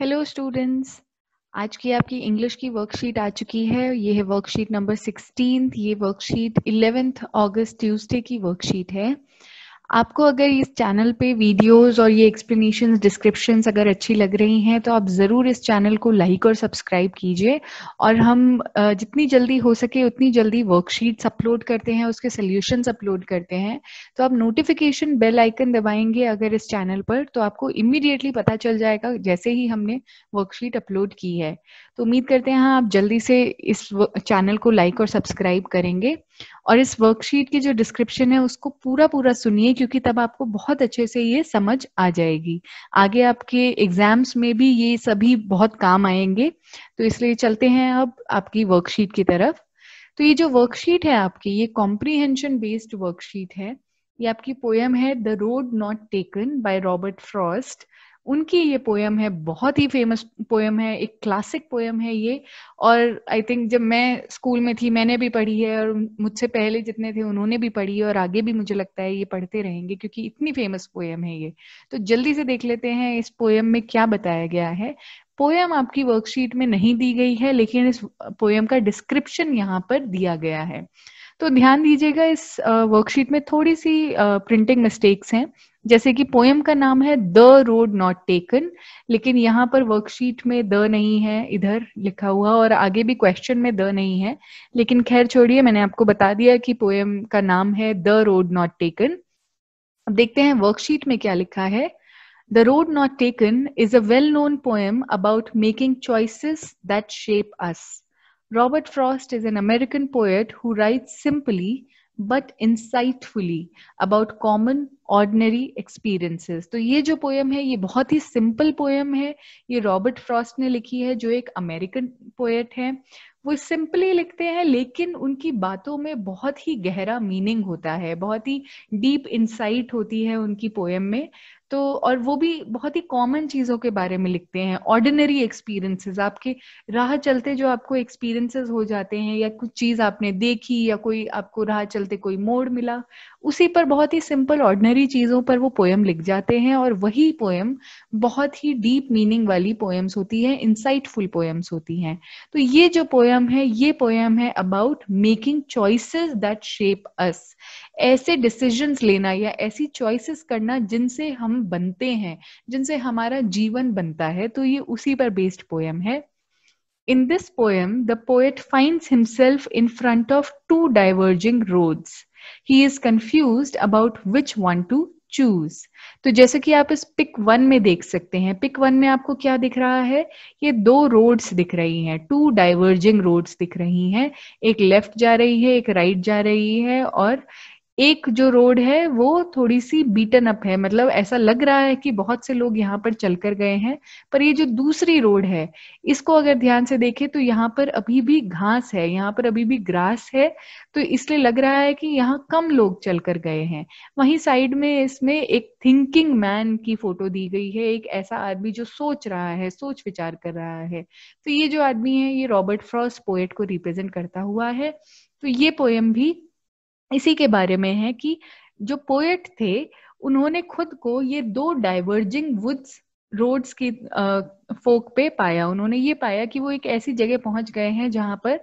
Hello students आज की आपकी इंग्लिश की वर्कशीट आ चुकी है ये है वर्कशीट नंबर सिक्सटीन ये वर्कशीट इलेवेंथ अगस्त ट्यूसडे की वर्कशीट है आपको अगर इस चैनल पे वीडियोस और ये एक्सप्लेनेशन डिस्क्रिप्शन अगर अच्छी लग रही हैं तो आप ज़रूर इस चैनल को लाइक और सब्सक्राइब कीजिए और हम जितनी जल्दी हो सके उतनी जल्दी वर्कशीट्स अपलोड करते हैं उसके सोल्यूशन अपलोड करते हैं तो आप नोटिफिकेशन बेल आइकन दबाएंगे अगर इस चैनल पर तो आपको इमिडिएटली पता चल जाएगा जैसे ही हमने वर्कशीट अपलोड की है तो उम्मीद करते हैं आप जल्दी से इस चैनल को लाइक और सब्सक्राइब करेंगे और इस वर्कशीट की जो डिस्क्रिप्शन है उसको पूरा पूरा सुनिए क्योंकि तब आपको बहुत अच्छे से ये समझ आ जाएगी आगे आपके एग्जाम्स में भी ये सभी बहुत काम आएंगे तो इसलिए चलते हैं अब आपकी वर्कशीट की तरफ तो ये जो वर्कशीट है आपकी ये कॉम्प्रीहेंशन बेस्ड वर्कशीट है ये आपकी पोयम है the road not taken by Robert Frost उनकी ये पोयम है बहुत ही फेमस पोयम है एक क्लासिक पोयम है ये और आई थिंक जब मैं स्कूल में थी मैंने भी पढ़ी है और मुझसे पहले जितने थे उन्होंने भी पढ़ी है और आगे भी मुझे लगता है ये पढ़ते रहेंगे क्योंकि इतनी फेमस पोयम है ये तो जल्दी से देख लेते हैं इस पोयम में क्या बताया गया है पोयम आपकी वर्कशीट में नहीं दी गई है लेकिन इस पोयम का डिस्क्रिप्शन यहाँ पर दिया गया है तो ध्यान दीजिएगा इस वर्कशीट में थोड़ी सी प्रिंटिंग मिस्टेक्स हैं जैसे कि पोएम का नाम है द रोड नॉट टेकन लेकिन यहाँ पर वर्कशीट में द नहीं है इधर लिखा हुआ और आगे भी क्वेश्चन में द नहीं है लेकिन खैर छोड़िए मैंने आपको बता दिया कि पोएम का नाम है द रोड नॉट टेकन अब देखते हैं वर्कशीट में क्या लिखा है the road not taken is a well known poem about making choices that shape us Robert Frost is an American poet who write simply but insightfully about common ordinary experiences तो ये जो poem है ये बहुत ही simple poem है ये Robert Frost ने लिखी है जो एक अमेरिकन पोएट है वो सिंपली लिखते हैं लेकिन उनकी बातों में बहुत ही गहरा मीनिंग होता है बहुत ही डीप इंसाइट होती है उनकी पोएम में तो और वो भी बहुत ही कॉमन चीज़ों के बारे में लिखते हैं ऑर्डिनरी एक्सपीरियंसेस आपके राह चलते जो आपको एक्सपीरियंसेस हो जाते हैं या कुछ चीज़ आपने देखी या कोई आपको राह चलते कोई मोड़ मिला उसी पर बहुत ही सिंपल ऑर्डिनरी चीज़ों पर वो पोएम लिख जाते हैं और वही पोएम बहुत ही डीप मीनिंग वाली पोएम्स होती है इंसाइटफुल पोएम्स होती हैं तो ये जो पोएम है ये पोएम है about making choices that shape us ऐसे डिसीजंस लेना या ऐसी चॉइसेस करना जिनसे हम बनते हैं जिनसे हमारा जीवन बनता है तो ये उसी पर बेस्ड पोएम है in this poem the poet finds himself in front of two diverging roads He is confused about which one to choose. तो जैसे कि आप इस पिक वन में देख सकते हैं पिक वन में आपको क्या दिख रहा है ये दो रोड्स दिख रही हैं टू डाइवर्जिंग रोड्स दिख रही हैं एक लेफ्ट जा रही है एक राइट right जा रही है और एक जो रोड है वो थोड़ी सी बीटन अप है मतलब ऐसा लग रहा है कि बहुत से लोग यहाँ पर चल कर गए हैं पर ये जो दूसरी रोड है इसको अगर ध्यान से देखें तो यहाँ पर अभी भी घास है यहाँ पर अभी भी ग्रास है तो इसलिए लग रहा है कि यहाँ कम लोग चल गए हैं वहीं साइड में इसमें एक थिंकिंग मैन की फोटो दी गई है एक ऐसा आदमी जो सोच रहा है सोच विचार कर रहा है तो ये जो आदमी है ये रॉबर्ट फ्रॉस पोएट को रिप्रेजेंट करता हुआ है तो ये पोएम भी इसी के बारे में है कि जो पोएट थे उन्होंने खुद को ये दो डाइवर्जिंग वुड्स रोड्स की फोक पे पाया उन्होंने ये पाया कि वो एक ऐसी जगह पहुंच गए हैं जहां पर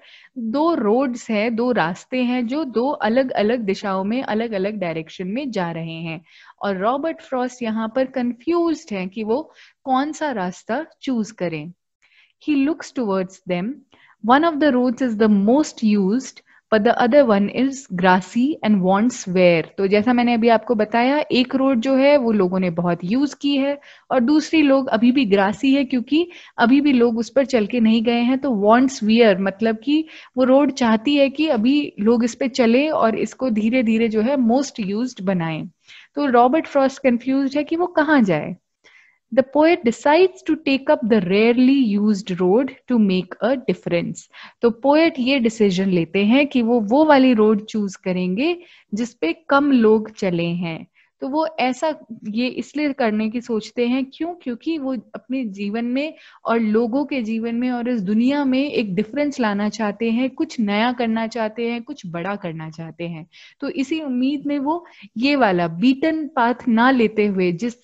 दो रोड्स हैं दो रास्ते हैं जो दो अलग अलग दिशाओं में अलग अलग डायरेक्शन में जा रहे हैं और रॉबर्ट फ्रॉस्ट यहाँ पर कंफ्यूज हैं कि वो कौन सा रास्ता चूज करें ही looks towards them one of the roads is the most used but the other one is grassy and wants wear तो जैसा मैंने अभी आपको बताया एक रोड जो है वो लोगों ने बहुत यूज की है और दूसरी लोग अभी भी ग्रासी है क्योंकि अभी भी लोग उस पर चल के नहीं गए हैं तो वॉन्ट्स वेयर मतलब कि वो रोड चाहती है कि अभी लोग इस पर चले और इसको धीरे धीरे जो है मोस्ट यूज बनाए तो रॉबर्ट फ्रॉस्ट कंफ्यूज है कि वो कहाँ जाए the poet decides to take up the rarely used road to make a difference. तो poet ये decision लेते हैं कि वो वो वाली road choose करेंगे जिस पे कम लोग चले हैं तो वो ऐसा ये इसलिए करने की सोचते हैं क्यों क्योंकि वो अपने जीवन में और लोगों के जीवन में और इस दुनिया में एक डिफरेंस लाना चाहते हैं कुछ नया करना चाहते हैं कुछ बड़ा करना चाहते हैं तो इसी उम्मीद में वो ये वाला बीटन पाथ ना लेते हुए जिस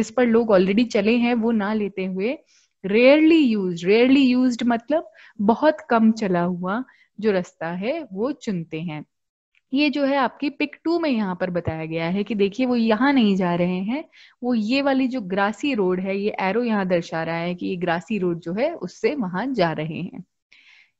जिस पर लोग ऑलरेडी चले हैं वो ना लेते हुए रेयरली यूज रेयरली यूज मतलब बहुत कम चला हुआ जो रास्ता है वो चुनते हैं ये जो है आपकी पिक टू में यहाँ पर बताया गया है कि देखिए वो यहाँ नहीं जा रहे हैं वो ये वाली जो ग्रासी रोड है ये एरो यहाँ दर्शा रहा है कि ये ग्रासी रोड जो है उससे वहां जा रहे हैं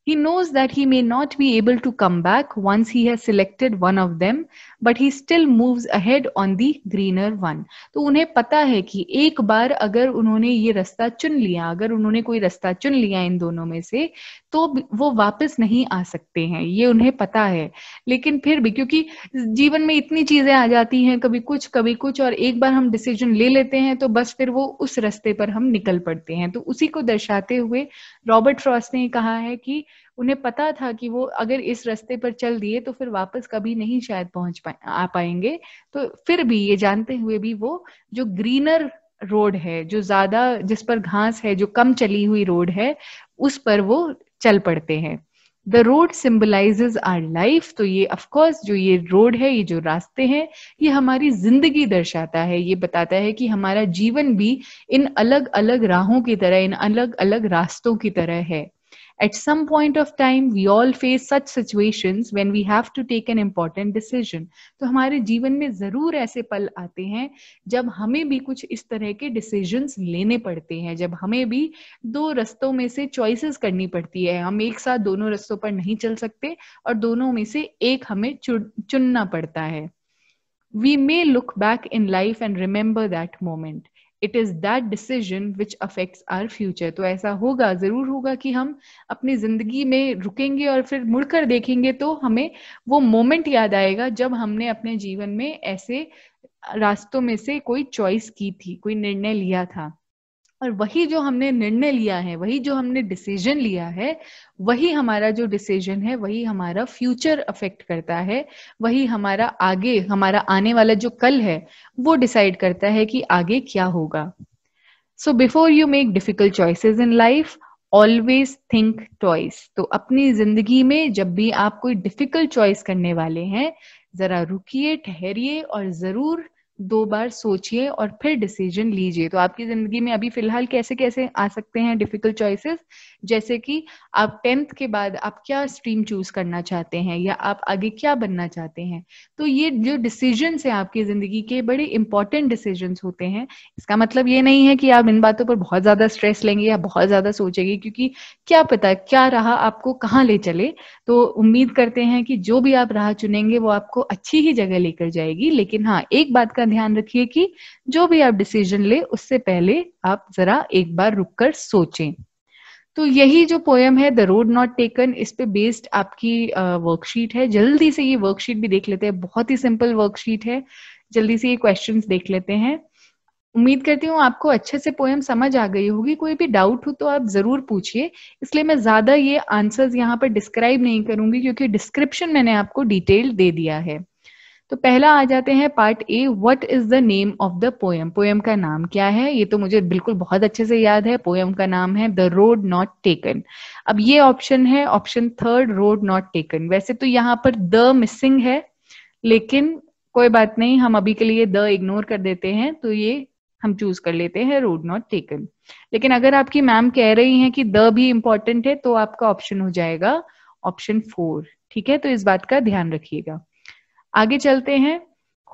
He knows that he may not be able to come back once he has selected one of them, but he still moves ahead on the greener one. तो उन्हें पता है कि एक बार अगर उन्होंने ये रास्ता चुन लिया अगर उन्होंने कोई रास्ता चुन लिया इन दोनों में से तो वो वापस नहीं आ सकते हैं ये उन्हें पता है लेकिन फिर भी क्योंकि जीवन में इतनी चीजें आ जाती हैं कभी कुछ कभी कुछ और एक बार हम डिसीजन ले लेते हैं तो बस फिर वो उस रास्ते पर हम निकल पड़ते हैं तो उसी को दर्शाते हुए रॉबर्ट फ्रॉस्ट ने कहा है कि उन्हें पता था कि वो अगर इस रास्ते पर चल दिए तो फिर वापस कभी नहीं शायद पहुंच पाए आ पाएंगे तो फिर भी ये जानते हुए भी वो जो ग्रीनर रोड है जो ज्यादा जिस पर घास है जो कम चली हुई रोड है उस पर वो चल पड़ते हैं the road symbolizes our life तो ये अफकोर्स जो ये रोड है ये जो रास्ते हैं ये हमारी जिंदगी दर्शाता है ये बताता है कि हमारा जीवन भी इन अलग अलग राहों की तरह इन अलग अलग रास्तों की तरह है At some point of time, we all face such situations when we have to take an important decision. to hamare jeevan mein zarur aise pal aate hain jab hame bhi kuch is tarah ke decisions lene padte hain jab hame bhi do raston mein se choices karni padti hai hum ek sath dono raston par nahi chal sakte aur dono mein se ek hame chunna padta hai we may look back in life and remember that moment. It is that decision which affects our future तो ऐसा होगा जरूर होगा कि हम अपनी जिंदगी में रुकेंगे और फिर मुड़कर देखेंगे तो हमें वो मोमेंट याद आएगा जब हमने अपने जीवन में ऐसे रास्तों में से कोई चॉइस की थी कोई निर्णय लिया था और वही जो हमने निर्णय लिया है वही जो हमने डिसीजन लिया है वही हमारा जो डिसीजन है वही हमारा फ्यूचर अफेक्ट करता है वही हमारा आगे हमारा आने वाला जो कल है वो डिसाइड करता है कि आगे क्या होगा so before you make difficult choices in life always think twice तो अपनी जिंदगी में जब भी आप कोई डिफिकल्ट चॉइस करने वाले हैं जरा रुकिए ठहरिए और जरूर दो बार सोचिए और फिर डिसीजन लीजिए तो आपकी जिंदगी में अभी फिलहाल कैसे कैसे आ सकते हैं डिफिकल्ट चॉइसेस जैसे कि आप टेंथ के बाद आप क्या स्ट्रीम चूज करना चाहते हैं या आप आगे क्या बनना चाहते हैं तो ये जो डिसीजन है आपकी जिंदगी के बड़े इंपॉर्टेंट डिसीजन होते हैं इसका मतलब ये नहीं है कि आप इन बातों पर बहुत ज्यादा स्ट्रेस लेंगे या बहुत ज्यादा सोचेंगे क्योंकि क्या पता क्या रहा आपको कहाँ ले चले तो उम्मीद करते हैं कि जो भी आप राह चुनेंगे वो आपको अच्छी ही जगह लेकर जाएगी लेकिन हाँ एक बात का का ध्यान रखिए कि जो भी आप डिसीजन ले उससे पहले आप जरा एक बार रुक कर सोचें तो यही जो पोयम है द रोड नॉट टेकन इस पे बेस्ड आपकी वर्कशीट है जल्दी से ये वर्कशीट भी देख लेते हैं बहुत ही सिंपल वर्कशीट है जल्दी से ये क्वेश्चन देख लेते हैं उम्मीद करती हूँ आपको अच्छे से पोयम समझ आ गई होगी कोई भी डाउट हो तो आप जरूर पूछिए इसलिए मैं ज्यादा ये आंसर्स यहाँ पर डिस्क्राइब नहीं करूंगी क्योंकि डिस्क्रिप्शन मैंने आपको डिटेल दे दिया है तो पहला आ जाते हैं part A what is the name of the poem poem का नाम क्या है ये तो मुझे बिल्कुल बहुत अच्छे से याद है पोएम का नाम है द रोड नॉट टेकन अब ये ऑप्शन है option third road not taken वैसे तो यहाँ पर द मिसिंग है लेकिन कोई बात नहीं हम अभी के लिए द इग्नोर कर देते हैं तो ये हम चूज कर लेते हैं रोड नॉट टेकन लेकिन अगर आपकी मैम कह रही हैं कि द भी इंपॉर्टेंट है तो आपका ऑप्शन हो जाएगा ऑप्शन फोर ठीक है तो इस बात का ध्यान रखिएगा आगे चलते हैं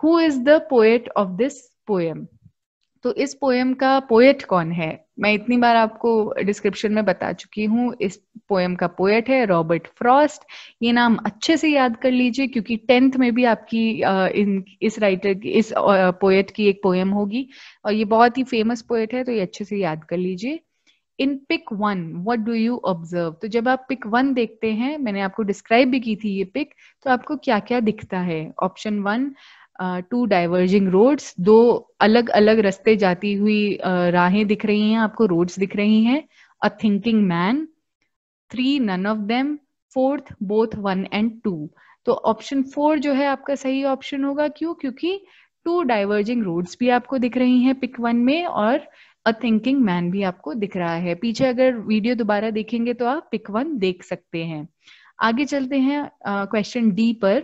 who is the poet of this poem तो इस पोएम का पोएट कौन है मैं इतनी बार आपको डिस्क्रिप्शन में बता चुकी हूँ इस पोएम का पोएट है रॉबर्ट फ्रॉस्ट ये नाम अच्छे से याद कर लीजिए क्योंकि टेंथ में भी आपकी इन इस राइटर की इस पोएट की एक पोएम होगी और ये बहुत ही फेमस पोएट है तो ये अच्छे से याद कर लीजिए in pic one what do you observe तो जब आप पिक वन देखते हैं मैंने आपको डिस्क्राइब भी की थी ये पिक तो आपको क्या क्या दिखता है option one two diverging roads दो अलग अलग रस्ते जाती हुई uh, राहें दिख रही हैं आपको रोड्स दिख रही हैं a thinking man three none of them fourth both one and two तो ऑप्शन फोर जो है आपका सही ऑप्शन होगा क्यों क्योंकि टू डाइवर्जिंग रोड्स भी आपको दिख रही हैं पिक वन में और अ थिंकिंग मैन भी आपको दिख रहा है पीछे अगर वीडियो दोबारा देखेंगे तो आप पिक वन देख सकते हैं आगे चलते हैं क्वेश्चन uh, डी पर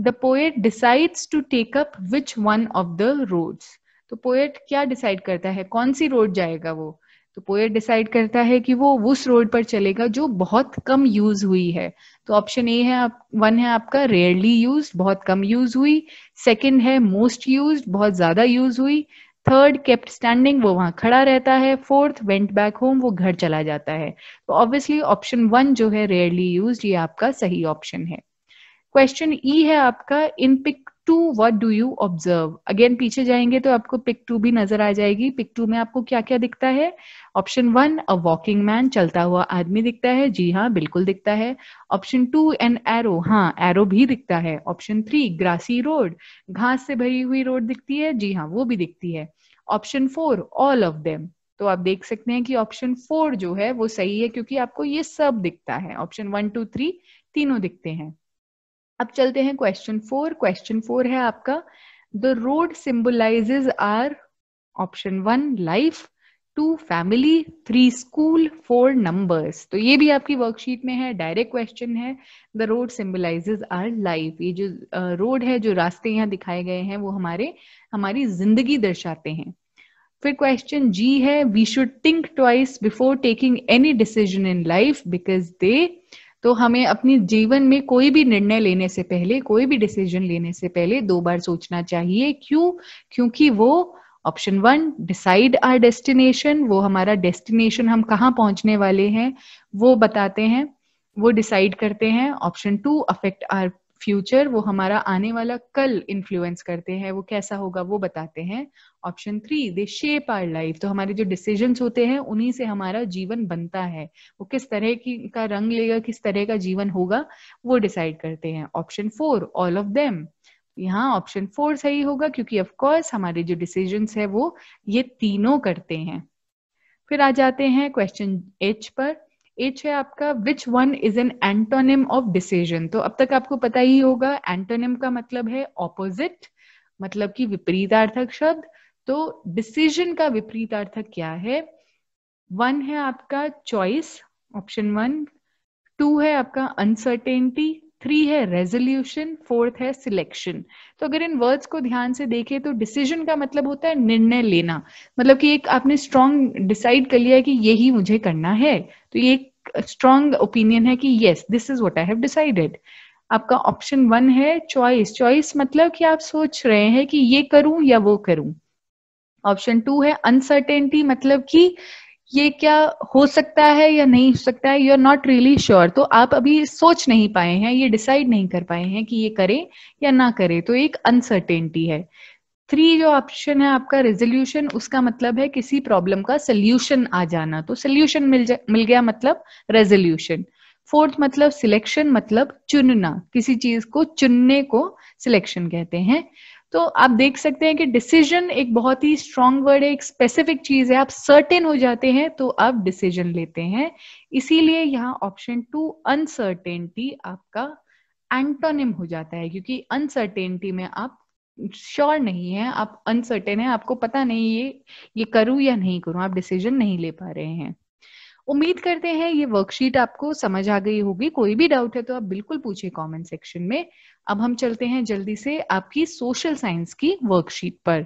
the poet decides to take up which one of the roads तो पोएट क्या डिसाइड करता है कौन सी रोड जाएगा वो तो पोएट डिसाइड करता है कि वो उस रोड पर चलेगा जो बहुत कम यूज हुई है तो ऑप्शन ए है आप वन है आपका रेयरली यूज बहुत कम यूज हुई सेकंड है मोस्ट यूज बहुत ज्यादा यूज हुई थर्ड केप्ट स्टैंडिंग वो वहां खड़ा रहता है फोर्थ वेंट बैक होम वो घर चला जाता है तो ऑब्वियसली ऑप्शन वन जो है रेयरली यूज ये आपका सही ऑप्शन है क्वेश्चन ई e है आपका in pic two what do you observe again पीछे जाएंगे तो आपको पिक टू भी नजर आ जाएगी पिक टू में आपको क्या क्या दिखता है option one a walking man चलता हुआ आदमी दिखता है जी हाँ बिल्कुल दिखता है ऑप्शन टू एन एरो हाँ एरो भी दिखता है ऑप्शन थ्री ग्रासी रोड घास से भरी हुई रोड दिखती है जी हाँ वो भी दिखती है option four all of them तो आप देख सकते हैं कि ऑप्शन फोर जो है वो सही है क्योंकि आपको ये सब दिखता है ऑप्शन वन टू थ्री तीनों दिखते हैं अब चलते हैं क्वेश्चन फोर क्वेश्चन फोर है आपका the road symbolizes our option one life two family three school four numbers तो ये भी आपकी वर्कशीट में है डायरेक्ट क्वेश्चन है the road symbolizes our life ये जो रोड है जो रास्ते यहाँ दिखाए गए हैं वो हमारे हमारी जिंदगी दर्शाते हैं फिर क्वेश्चन जी है we should think twice before taking any decision in life because they तो हमें अपने जीवन में कोई भी निर्णय लेने से पहले कोई भी डिसीजन लेने से पहले दो बार सोचना चाहिए क्यों क्योंकि वो option one decide our destination वो हमारा डेस्टिनेशन हम कहाँ पहुंचने वाले हैं वो बताते हैं वो डिसाइड करते हैं option two affect our future वो हमारा आने वाला कल इन्फ्लुएंस करते हैं वो कैसा होगा वो बताते हैं option three they shape our life तो हमारे जो डिसीजन होते हैं उन्हीं से हमारा जीवन बनता है वो किस तरह की का रंग लेगा किस तरह का जीवन होगा वो डिसाइड करते हैं option four all of them यहाँ ऑप्शन फोर सही होगा क्योंकि ऑफकोर्स हमारे जो डिसीजन है वो ये तीनों करते हैं फिर आ जाते हैं क्वेश्चन एच पर एच है आपका which one is an antonym of decision तो अब तक आपको पता ही होगा एंटोनिम का मतलब है ऑपोजिट मतलब कि विपरीतार्थक शब्द तो डिसीजन का विपरीतार्थक क्या है वन है आपका चॉइस ऑप्शन वन टू है आपका अनसर्टेनिटी थ्री है रेजोल्यूशन फोर्थ है सिलेक्शन तो अगर इन वर्ड्स को ध्यान से देखें तो डिसीजन का मतलब होता है निर्णय लेना मतलब कि एक आपने स्ट्रॉन्ग डिसाइड कर लिया है कि यही मुझे करना है तो ये एक स्ट्रॉन्ग ओपिनियन है कि yes this is what I have decided आपका ऑप्शन वन है चॉइस चॉइस मतलब कि आप सोच रहे हैं कि ये करूं या वो करूं ऑप्शन टू है अनसर्टेनिटी मतलब कि ये क्या हो सकता है या नहीं हो सकता है you are not really sure तो आप अभी सोच नहीं पाए हैं ये डिसाइड नहीं कर पाए हैं कि ये करें या ना करें तो एक अनसर्टेनिटी है थ्री जो ऑप्शन है आपका रेजोल्यूशन उसका मतलब है किसी प्रॉब्लम का सोल्यूशन आ जाना तो सोल्यूशन मिल जा मिल गया मतलब रेजोल्यूशन फोर्थ मतलब सिलेक्शन मतलब चुनना किसी चीज को चुनने को सिलेक्शन कहते हैं तो आप देख सकते हैं कि डिसीजन एक बहुत ही स्ट्रांग वर्ड है एक स्पेसिफिक चीज है आप सर्टेन हो जाते हैं तो आप डिसीजन लेते हैं इसीलिए यहाँ ऑप्शन टू अनसर्टेनिटी आपका एंटोनिम हो जाता है क्योंकि अनसर्टेनिटी में आप श्योर नहीं है आप अनसर्टेन है आपको पता नहीं ये ये करूं या नहीं करूं आप डिसीजन नहीं ले पा रहे हैं उम्मीद करते हैं ये वर्कशीट आपको समझ आ गई होगी कोई भी डाउट है तो आप बिल्कुल पूछिए कमेंट सेक्शन में अब हम चलते हैं जल्दी से आपकी सोशल साइंस की वर्कशीट पर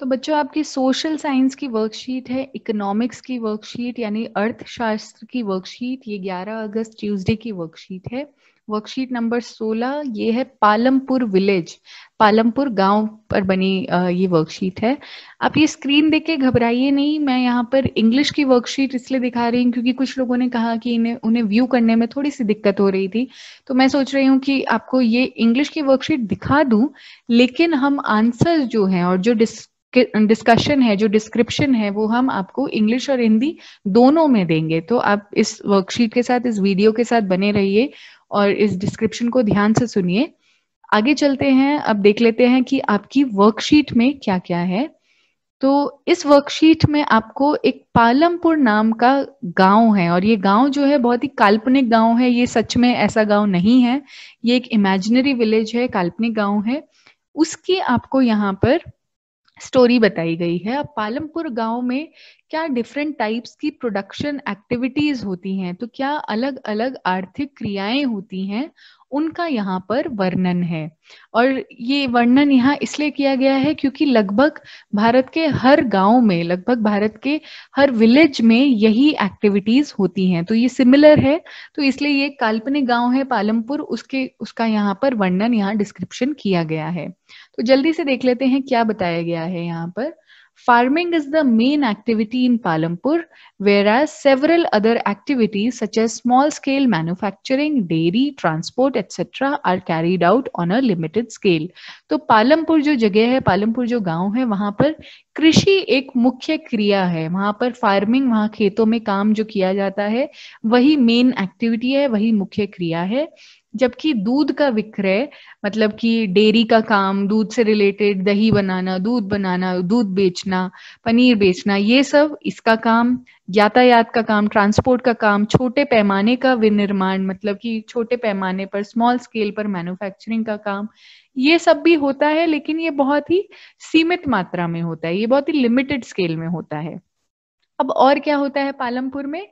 तो बच्चों आपकी सोशल साइंस की वर्कशीट है इकोनॉमिक्स की वर्कशीट यानी अर्थशास्त्र की वर्कशीट ये 11 अगस्त ट्यूसडे की वर्कशीट है वर्कशीट नंबर 16 ये है पालमपुर विलेज पालमपुर गांव पर बनी ये वर्कशीट है आप ये स्क्रीन देख के घबराइए नहीं मैं यहाँ पर इंग्लिश की वर्कशीट इसलिए दिखा रही हूँ क्योंकि कुछ लोगों ने कहा कि इन्हें उन्हें व्यू करने में थोड़ी सी दिक्कत हो रही थी तो मैं सोच रही हूँ कि आपको ये इंग्लिश की वर्कशीट दिखा दूं लेकिन हम आंसर जो है और जो डिस डिस्कशन है जो डिस्क्रिप्शन है वो हम आपको इंग्लिश और हिंदी दोनों में देंगे तो आप इस वर्कशीट के साथ इस वीडियो के साथ बने रहिए और इस डिस्क्रिप्शन को ध्यान से सुनिए आगे चलते हैं अब देख लेते हैं कि आपकी वर्कशीट में क्या क्या है तो इस वर्कशीट में आपको एक पालमपुर नाम का गांव है और ये गांव जो है बहुत ही काल्पनिक गांव है ये सच में ऐसा गांव नहीं है ये एक इमेजिनरी विलेज है काल्पनिक गांव है उसकी आपको यहाँ पर स्टोरी बताई गई है अब पालमपुर गांव में क्या डिफरेंट टाइप्स की प्रोडक्शन एक्टिविटीज होती हैं तो क्या अलग अलग आर्थिक क्रियाएं होती हैं उनका यहाँ पर वर्णन है और ये वर्णन यहाँ इसलिए किया गया है क्योंकि लगभग भारत के हर गांव में लगभग भारत के हर विलेज में यही एक्टिविटीज होती हैं तो ये सिमिलर है तो इसलिए ये काल्पनिक गांव है पालमपुर उसके उसका यहाँ पर वर्णन यहाँ डिस्क्रिप्शन किया गया है तो जल्दी से देख लेते हैं क्या बताया गया है यहाँ पर farming is the main activity in Palampur where are several other activities such as small scale manufacturing dairy transport etcetera are carried out on a limited scale तो पालमपुर जो जगह है पालमपुर जो गांव है वहां पर कृषि एक मुख्य क्रिया है वहां पर फार्मिंग वहां खेतों में काम जो किया जाता है वही मेन एक्टिविटी है वही मुख्य क्रिया है जबकि दूध का विक्रय मतलब कि डेयरी का काम दूध से रिलेटेड दही बनाना दूध बनाना दूध बेचना पनीर बेचना ये सब इसका काम यातायात का काम ट्रांसपोर्ट का काम छोटे पैमाने का विनिर्माण मतलब कि छोटे पैमाने पर स्मॉल स्केल पर मैन्युफैक्चरिंग का काम ये सब भी होता है लेकिन ये बहुत ही सीमित मात्रा में होता है ये बहुत ही लिमिटेड स्केल में होता है अब और क्या होता है पालमपुर में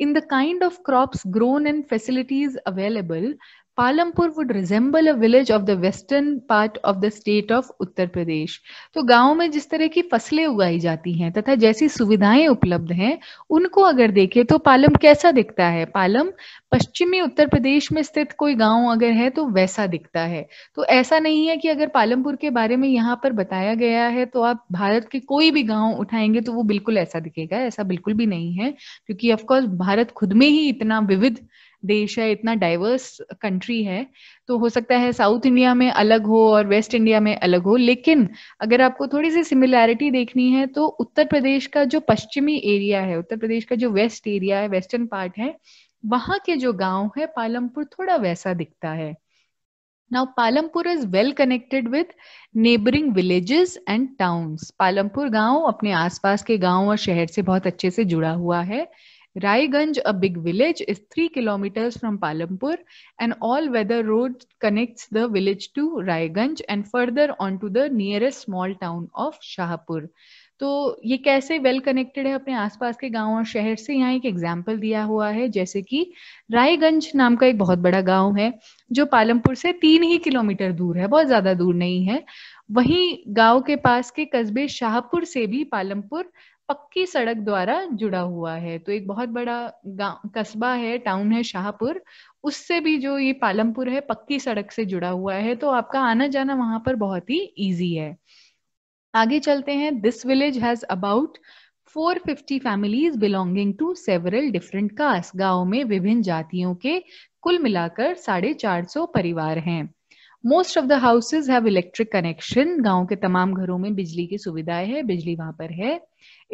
in the kind of crops grown and facilities available Palampur would resemble a village of the western part of the state of Uttar Pradesh तो गाँव में जिस तरह की फसलें उगाई जाती हैं तथा जैसी सुविधाएं उपलब्ध हैं उनको अगर देखें तो पालम कैसा दिखता है पालम पश्चिमी उत्तर प्रदेश में स्थित कोई गांव अगर है तो वैसा दिखता है तो ऐसा नहीं है कि अगर पालमपुर के बारे में यहाँ पर बताया गया है तो आप भारत के कोई भी गांव उठाएंगे तो वो बिल्कुल ऐसा दिखेगा ऐसा बिल्कुल भी नहीं है क्योंकि ऑफकोर्स भारत खुद में ही इतना विविध देश है इतना डाइवर्स कंट्री है तो हो सकता है साउथ इंडिया में अलग हो और वेस्ट इंडिया में अलग हो लेकिन अगर आपको थोड़ी सी सिमिलैरिटी देखनी है तो उत्तर प्रदेश का जो पश्चिमी एरिया है उत्तर प्रदेश का जो वेस्ट एरिया है वेस्टर्न पार्ट है वहां के जो गांव है पालमपुर थोड़ा वैसा दिखता है now Palampur is well connected with neighbouring villages and towns Palampur गांव अपने आसपास के गांव और शहर से बहुत अच्छे से जुड़ा हुआ है Raiganj, a big village, is three kilometers from Palampur. and all-weather road connects the village to Raiganj and further on to the nearest small town of Shahpur. तो ये कैसे वेल well कनेक्टेड है अपने आसपास के गांव और शहर से यहाँ एक एग्जाम्पल दिया हुआ है जैसे कि रायगंज नाम का एक बहुत बड़ा गांव है जो पालमपुर से तीन ही किलोमीटर दूर है बहुत ज्यादा दूर नहीं है वहीं गांव के पास के कस्बे शाहपुर से भी पालमपुर पक्की सड़क द्वारा जुड़ा हुआ है तो एक बहुत बड़ा कस्बा है टाउन है शाहपुर उससे भी जो ये पालमपुर है पक्की सड़क से जुड़ा हुआ है तो आपका आना जाना वहां पर बहुत ही ईजी है आगे चलते हैं this village has about 450 families belonging to several different caste गांव में विभिन्न जातियों के कुल मिलाकर साढ़े चार सौ परिवार हैं most of the houses have electric connection गांव के तमाम घरों में बिजली की सुविधाएं है बिजली वहां पर है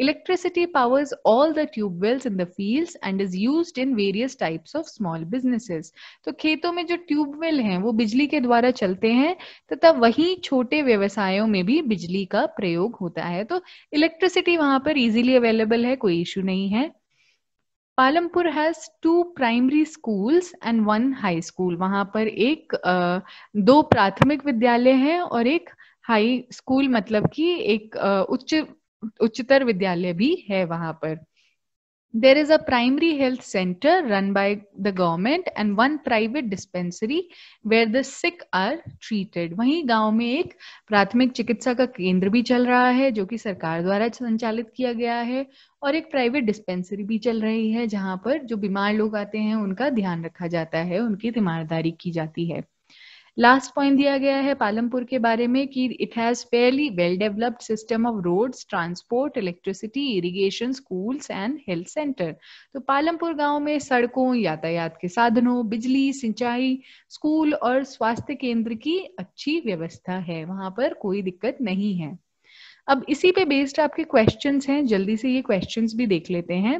electricity powers all the tubewells in the fields and is use in various types of small businesses तो खेतों में जो ट्यूबवेल हैं वो बिजली के द्वारा चलते हैं तथा वहीं छोटे व्यवसायों में भी बिजली का प्रयोग होता है तो इलेक्ट्रिसिटी वहां पर इजिली अवेलेबल है कोई इश्यू नहीं है Palampur has two primary schools and one high school वहां पर एक दो प्राथमिक विद्यालय हैं और एक हाई स्कूल मतलब कि एक उच्च उच्चतर विद्यालय भी है वहां पर there is a primary health center run by the government and one private dispensary where the sick are treated वहीं गांव में एक प्राथमिक चिकित्सा का केंद्र भी चल रहा है जो कि सरकार द्वारा संचालित किया गया है और एक प्राइवेट डिस्पेंसरी भी चल रही है जहां पर जो बीमार लोग आते हैं उनका ध्यान रखा जाता है उनकी तीमारदारी की जाती है लास्ट पॉइंट दिया गया है पालमपुर के बारे में कि it has fairly well developed system of roads transport electricity irrigation schools and health centre तो पालमपुर गांव में सड़कों यातायात के साधनों बिजली सिंचाई स्कूल और स्वास्थ्य केंद्र की अच्छी व्यवस्था है वहां पर कोई दिक्कत नहीं है अब इसी पे बेस्ड आपके क्वेश्चंस हैं जल्दी से ये क्वेश्चंस भी देख लेते हैं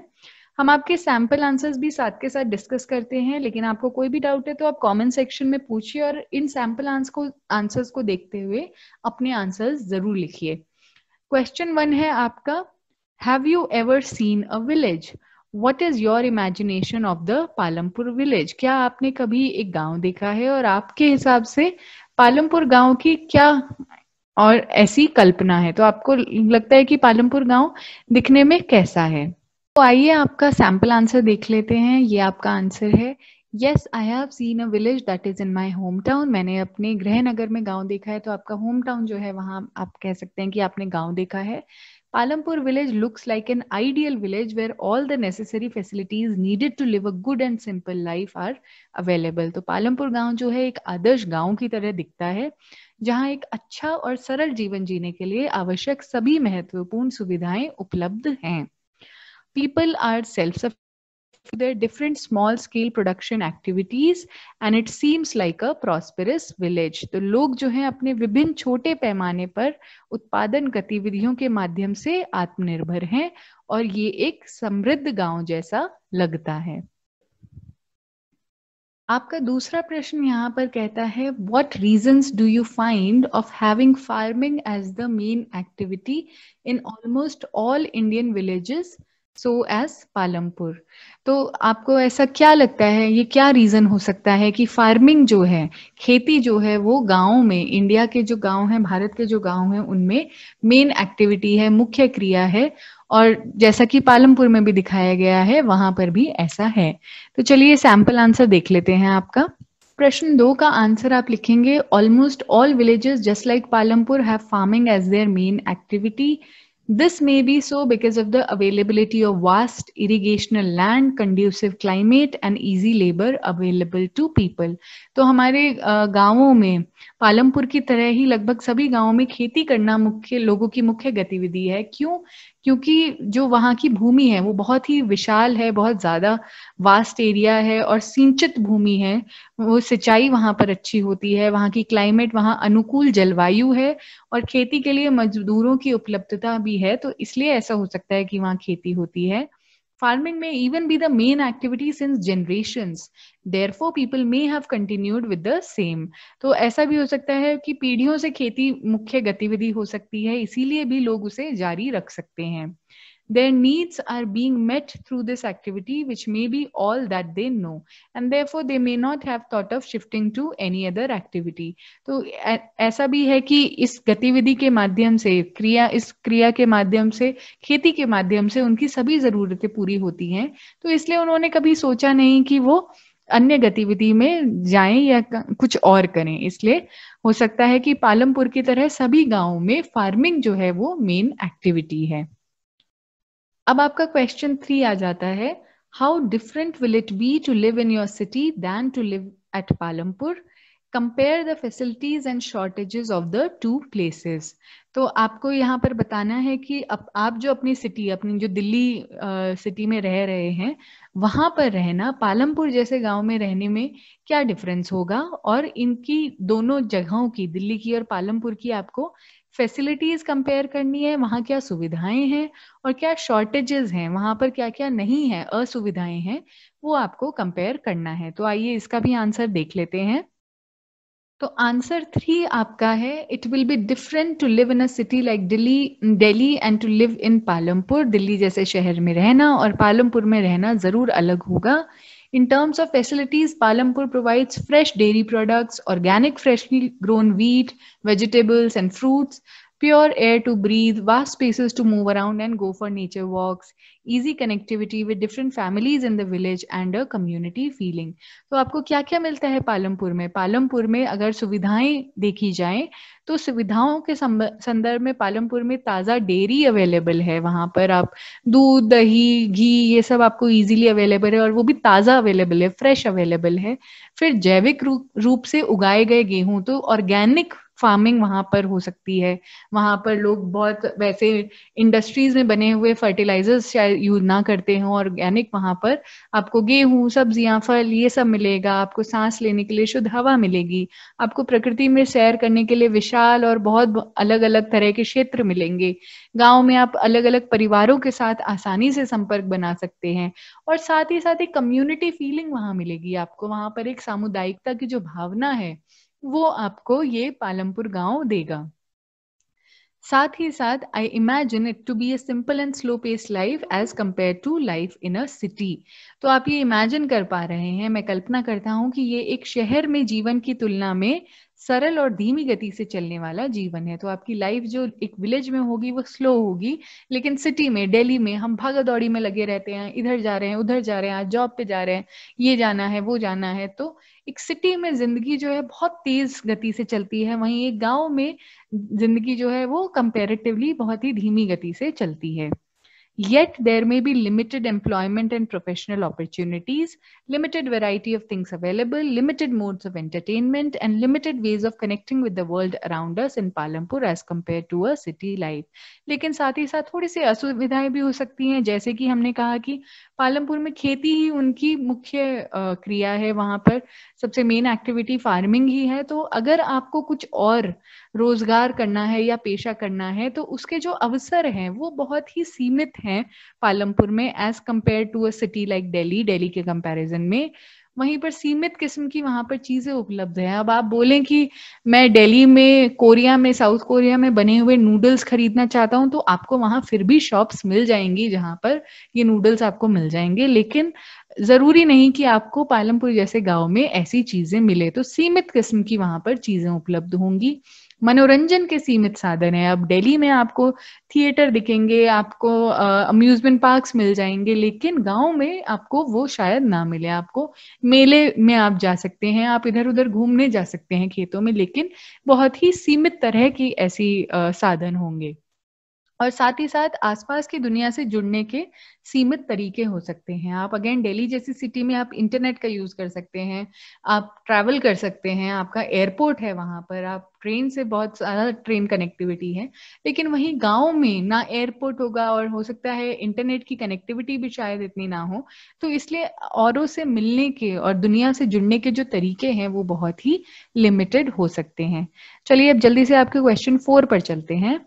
हम आपके सैम्पल आंसर्स भी साथ के साथ डिस्कस करते हैं लेकिन आपको कोई भी डाउट है तो आप कमेंट सेक्शन में पूछिए और इन सैम्पल आंसर को आंसर्स को देखते हुए अपने आंसर्स जरूर लिखिए क्वेश्चन वन है आपका have you ever seen a village what is your imagination of the Palampur village क्या आपने कभी एक गांव देखा है और आपके हिसाब से पालमपुर गांव की क्या और ऐसी कल्पना है तो आपको लगता है कि पालमपुर गांव दिखने में कैसा है तो आइए आपका सैम्पल आंसर देख लेते हैं ये आपका आंसर है yes I have seen a village that is in my home town मैंने अपने गृह नगर में गांव देखा है तो आपका होम टाउन जो है वहां आप कह सकते हैं कि आपने गांव देखा है Palampur village looks like an ideal village where all the necessary facilities needed to live a good and simple life are available तो पालमपुर गांव जो है एक आदर्श गांव की तरह दिखता है जहां एक अच्छा और सरल जीवन जीने के लिए आवश्यक सभी महत्वपूर्ण सुविधाएं उपलब्ध हैं people are self-sufficient there different small scale production activities and it seems like a prosperous village तो log jo hain apne vibhin chote paimane par utpadan gatividhiyon ke madhyam se atmanirbhar hain aur ye ek samriddh gaon jaisa lagta hai आपका दूसरा प्रश्न यहाँ पर कहता है what reason do you find of having farming as the main activity in almost all Indian villages so as Palampur तो आपको ऐसा क्या लगता है ये क्या रीजन हो सकता है कि फार्मिंग जो है खेती जो है वो गाँव में इंडिया के जो गाँव है भारत के जो गाँव है उनमें मेन एक्टिविटी है मुख्य क्रिया है और जैसा कि पालमपुर में भी दिखाया गया है वहां पर भी ऐसा है तो चलिए सैंपल आंसर देख लेते हैं आपका प्रश्न दो का आंसर आप लिखेंगे almost all villages just like Palampur have farming as their main activity This may be so because of the availability of vast irrigational land, conducive climate and easy labor available to people. तो हमारे गांवों में पालमपुर की तरह ही लगभग सभी गांवों में खेती करना मुख्य लोगों की मुख्य गतिविधि है क्यों क्योंकि जो वहाँ की भूमि है वो बहुत ही विशाल है बहुत ज्यादा वास्ट एरिया है और सिंचित भूमि है वो सिंचाई वहां पर अच्छी होती है वहाँ की क्लाइमेट वहां अनुकूल जलवायु है और खेती के लिए मजदूरों की उपलब्धता भी है तो इसलिए ऐसा हो सकता है कि वहाँ खेती होती है Farming may even be the main activity since generations. Therefore, people may have continued with the same. to aisa bhi ho sakta hai ki peedhiyon se kheti mukhya गतिविधि ho sakti hai isiliye bhi log use jari rakh sakte hain Their needs are being met through this activity, which may be all that they know. And therefore, they may not have thought of shifting to any other activity. तो ऐसा भी है कि इस गतिविधि के माध्यम से क्रिया इस क्रिया के माध्यम से खेती के माध्यम से उनकी सभी जरूरतें पूरी होती हैं तो इसलिए उन्होंने कभी सोचा नहीं कि वो अन्य गतिविधि में जाएं या कुछ और करें इसलिए हो सकता है कि पालमपुर की तरह सभी गांवों में फार्मिंग जो है वो मेन एक्टिविटी है अब आपका क्वेश्चन थ्री आ जाता है how different will it be to live in your city than to live at Palampur compare the facilities and shortages of the two places तो आपको यहाँ पर बताना है कि अब आप जो अपनी सिटी अपनी जो दिल्ली सिटी में रह रहे हैं वहां पर रहना पालमपुर जैसे गांव में रहने में क्या डिफरेंस होगा और इनकी दोनों जगहों की दिल्ली की और पालमपुर की आपको फैसिलिटीज कंपेयर करनी है वहाँ क्या सुविधाएं हैं और क्या शॉर्टेजेस हैं वहाँ पर क्या क्या नहीं है असुविधाएं हैं वो आपको कंपेयर करना है तो आइए इसका भी आंसर देख लेते हैं तो आंसर थ्री आपका है it will be different to live in a city like Delhi Delhi and to live in Palampur Delhi जैसे शहर में रहना और पालमपुर में रहना जरूर अलग होगा In terms of facilities, Palampur provides fresh dairy products, organic freshly grown wheat, vegetables, and fruits, pure air to breathe, vast spaces to move around and go for nature walks, easy connectivity with different families in the village and a community feeling. तो आपको क्या क्या मिलता है पालमपुर में पालमपुर में अगर सुविधाएं देखी जाए तो सुविधाओं के संदर्भ में पालमपुर में ताज़ा डेयरी अवेलेबल है वहां पर आप दूध दही घी ये सब आपको इजीली अवेलेबल है और वो भी ताज़ा अवेलेबल है फ्रेश अवेलेबल है फिर जैविक रूप से उगाए गए गेहूं तो ऑर्गेनिक फार्मिंग वहां पर हो सकती है वहां पर लोग बहुत वैसे इंडस्ट्रीज में बने हुए फर्टिलाइजर्स शायद यूज ना करते हों ऑर्गेनिक वहां पर आपको गेहूं सब्जियां फल ये सब मिलेगा आपको सांस लेने के लिए शुद्ध हवा मिलेगी आपको प्रकृति में सैर करने के लिए विशाल और बहुत अलग अलग तरह के क्षेत्र मिलेंगे गाँव में आप अलग अलग परिवारों के साथ आसानी से संपर्क बना सकते हैं और साथ ही साथ एक कम्युनिटी फीलिंग वहां मिलेगी आपको वहां पर एक सामुदायिकता की जो भावना है वो आपको ये पालमपुर गांव देगा साथ ही साथ I imagine it to be a simple and slow pace life as compare to life in a city तो आप ये इमेजिन कर पा रहे हैं मैं कल्पना करता हूं कि ये एक शहर में जीवन की तुलना में सरल और धीमी गति से चलने वाला जीवन है तो आपकी लाइफ जो एक विलेज में होगी वो स्लो होगी लेकिन सिटी में दिल्ली में हम भागा दौड़ी में लगे रहते हैं इधर जा रहे हैं उधर जा रहे हैं जॉब पे जा रहे हैं ये जाना है वो जाना है तो एक सिटी में जिंदगी जो है बहुत तेज गति से चलती है वहीं एक गाँव में जिंदगी जो है वो कंपेरेटिवली बहुत ही धीमी गति से चलती है Yet there may be limited employment and professional opportunities, limited variety of things available, limited modes of entertainment, and limited ways of connecting with the world around us in Palampur as compared to a city life. lekin sath hi sath thodi si असुविधाएं bhi ho sakti hain jaise ki humne kaha ki palampur mein kheti hi unki mukhya kriya hai wahan par sabse main activity farming hi hai to agar aapko kuch aur रोजगार करना है या पेशा करना है तो उसके जो अवसर हैं वो बहुत ही सीमित हैं पालमपुर में as compare to a city like Delhi Delhi के कंपैरिजन में वहीं पर सीमित किस्म की वहां पर चीजें उपलब्ध है अब आप बोलें कि मैं दिल्ली में कोरिया में साउथ कोरिया में बने हुए नूडल्स खरीदना चाहता हूं तो आपको वहां फिर भी शॉप्स मिल जाएंगी जहां पर ये नूडल्स आपको मिल जाएंगे लेकिन जरूरी नहीं कि आपको पालमपुर जैसे गांव में ऐसी चीजें मिले तो सीमित किस्म की वहां पर चीजें उपलब्ध होंगी मनोरंजन के सीमित साधन है अब दिल्ली में आपको थिएटर दिखेंगे आपको अम्यूजमेंट पार्क्स मिल जाएंगे लेकिन गांव में आपको वो शायद ना मिले आपको मेले में आप जा सकते हैं आप इधर उधर घूमने जा सकते हैं खेतों में लेकिन बहुत ही सीमित तरह की ऐसी आ, साधन होंगे और साथ ही साथ आसपास की दुनिया से जुड़ने के सीमित तरीके हो सकते हैं आप अगेन दिल्ली जैसी सिटी में आप इंटरनेट का यूज कर सकते हैं आप ट्रैवल कर सकते हैं आपका एयरपोर्ट है वहां पर आप ट्रेन से बहुत सारा ट्रेन कनेक्टिविटी है लेकिन वहीं गाँव में ना एयरपोर्ट होगा और हो सकता है इंटरनेट की कनेक्टिविटी भी शायद इतनी ना हो तो इसलिए औरों से मिलने के और दुनिया से जुड़ने के जो तरीके हैं वो बहुत ही लिमिटेड हो सकते हैं चलिए अब जल्दी से आपके क्वेश्चन फोर पर चलते हैं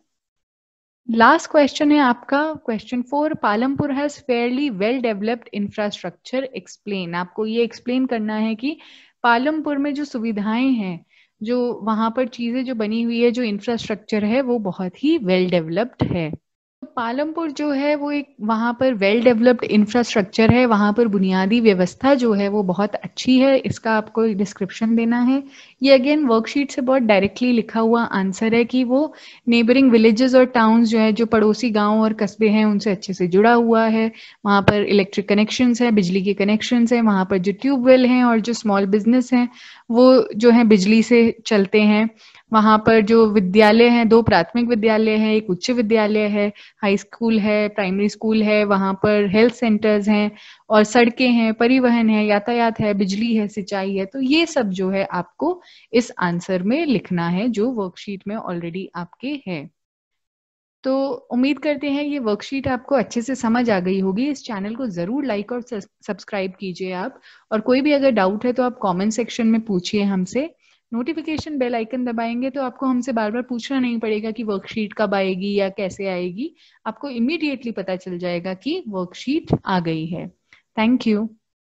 लास्ट क्वेश्चन है आपका question four Palampur has fairly well developed infrastructure explain आपको ये एक्सप्लेन करना है कि पालमपुर में जो सुविधाएं हैं जो वहां पर चीजें जो बनी हुई है जो इंफ्रास्ट्रक्चर है वो बहुत ही वेल डेवलप्ड है पालमपुर तो जो है वो एक वहाँ पर वेल डेवलप्ड इंफ्रास्ट्रक्चर है वहाँ पर बुनियादी व्यवस्था जो है वो बहुत अच्छी है इसका आपको डिस्क्रिप्शन देना है ये अगेन वर्कशीट से बहुत डायरेक्टली लिखा हुआ आंसर है कि वो नेबरिंग विलेजेस और टाउन्स जो है जो पड़ोसी गांव और कस्बे हैं उनसे अच्छे से जुड़ा हुआ है वहाँ पर इलेक्ट्रिक कनेक्शन है बिजली के कनेक्शन है वहां पर जो ट्यूबवेल हैं और जो स्मॉल बिजनेस हैं वो जो है बिजली से चलते हैं वहां पर जो विद्यालय हैं दो प्राथमिक विद्यालय हैं एक उच्च विद्यालय है हाई स्कूल है प्राइमरी स्कूल है वहाँ पर हेल्थ सेंटर्स हैं और सड़कें हैं परिवहन है यातायात है बिजली है सिंचाई है तो ये सब जो है आपको इस आंसर में लिखना है जो वर्कशीट में ऑलरेडी आपके है तो उम्मीद करते हैं ये वर्कशीट आपको अच्छे से समझ आ गई होगी इस चैनल को जरूर लाइक और सब्सक्राइब कीजिए आप और कोई भी अगर डाउट है तो आप कमेंट सेक्शन में पूछिए हमसे नोटिफिकेशन बेल आइकन दबाएंगे तो आपको हमसे बार बार पूछना नहीं पड़ेगा कि वर्कशीट कब आएगी या कैसे आएगी आपको इमीडिएटली पता चल जाएगा कि वर्कशीट आ गई है Thank you.